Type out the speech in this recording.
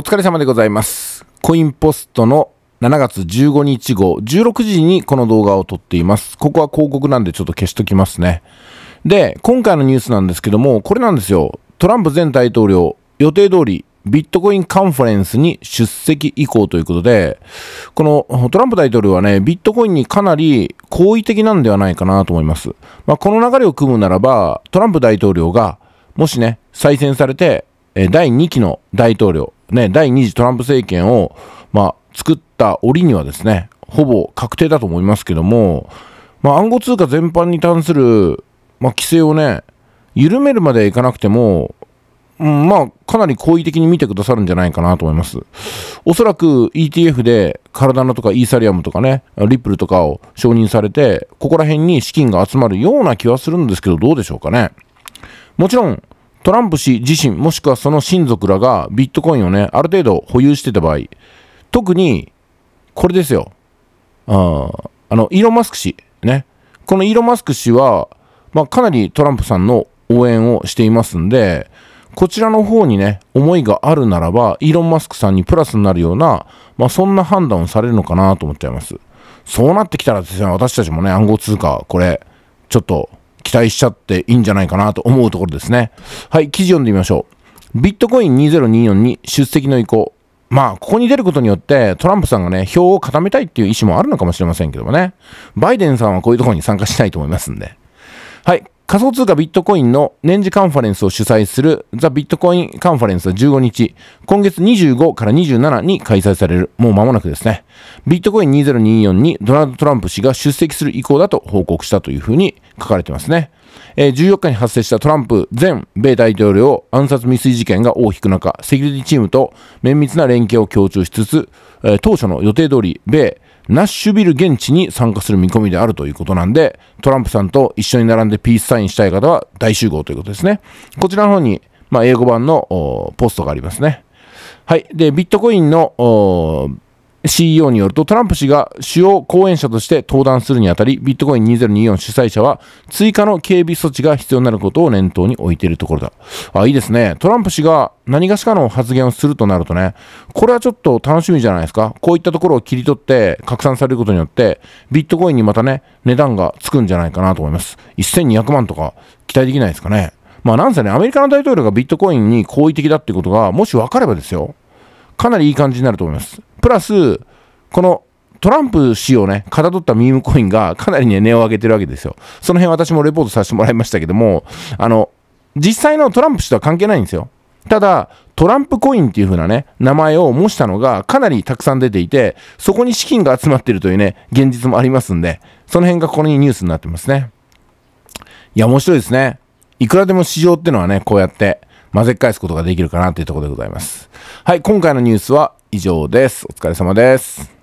お疲れ様でございます。コインポストの7月15日号、16時にこの動画を撮っています。ここは広告なんでちょっと消しときますね。で、今回のニュースなんですけども、これなんですよ。トランプ前大統領、予定通りビットコインカンファレンスに出席以降ということで、このトランプ大統領はね、ビットコインにかなり好意的なんではないかなと思います。まあ、この流れを組むならば、トランプ大統領が、もしね、再選されて、第2期の大統領、ね、第2次トランプ政権を、まあ、作った折にはですね、ほぼ確定だと思いますけども、まあ、暗号通貨全般に関する、まあ、規制をね、緩めるまでいかなくても、うん、まあ、かなり好意的に見てくださるんじゃないかなと思います。おそらく ETF で、カラダナとかイーサリアムとかね、リップルとかを承認されて、ここら辺に資金が集まるような気はするんですけど、どうでしょうかね。もちろん、トランプ氏自身もしくはその親族らがビットコインをね、ある程度保有してた場合、特に、これですよ。ああの、イーロン・マスク氏、ね。このイーロン・マスク氏は、まあ、かなりトランプさんの応援をしていますんで、こちらの方にね、思いがあるならば、イーロン・マスクさんにプラスになるような、まあ、そんな判断をされるのかなと思っちゃいます。そうなってきたらですね、私たちもね、暗号通貨、これ、ちょっと、期待しちゃっていいんじゃないかなと思うところですね。はい、記事読んでみましょう。ビットコイン2024に出席の意向。まあ、ここに出ることによって、トランプさんがね、票を固めたいっていう意思もあるのかもしれませんけどもね。バイデンさんはこういうところに参加しないと思いますんで。はい、仮想通貨ビットコインの年次カンファレンスを主催するザ・ビットコインカンファレンスは15日、今月25から27に開催される、もう間もなくですね。ビットコイン2024にドナルド・トランプ氏が出席する意向だと報告したというふうに書かれてますね。えー、14日に発生したトランプ前米大統領暗殺未遂事件が大きく中、セキュリティチームと綿密な連携を強調しつつ、えー、当初の予定通り米ナッシュビル現地に参加する見込みであるということなんで、トランプさんと一緒に並んでピースサインしたい方は大集合ということですね。こちらの方に、まあ、英語版のポストがありますね。はい。で、ビットコインの CEO によるとトランプ氏が主要講演者として登壇するにあたりビットコイン2024主催者は追加の警備措置が必要になることを念頭に置いているところだあいいですねトランプ氏が何がしかの発言をするとなるとねこれはちょっと楽しみじゃないですかこういったところを切り取って拡散されることによってビットコインにまたね値段がつくんじゃないかなと思います1200万とか期待できないですかねまあなんせねアメリカの大統領がビットコインに好意的だってことがもし分かればですよかなりいい感じになると思います。プラス、このトランプ氏をね、かたどったミームコインがかなりね、値を上げてるわけですよ。その辺私もレポートさせてもらいましたけども、あの、実際のトランプ氏とは関係ないんですよ。ただ、トランプコインっていう風なね、名前を模したのがかなりたくさん出ていて、そこに資金が集まってるというね、現実もありますんで、その辺がここにニュースになってますね。いや、面白いですね。いくらでも市場ってのはね、こうやって、混ぜ返すことができるかなというところでございます。はい、今回のニュースは以上です。お疲れ様です。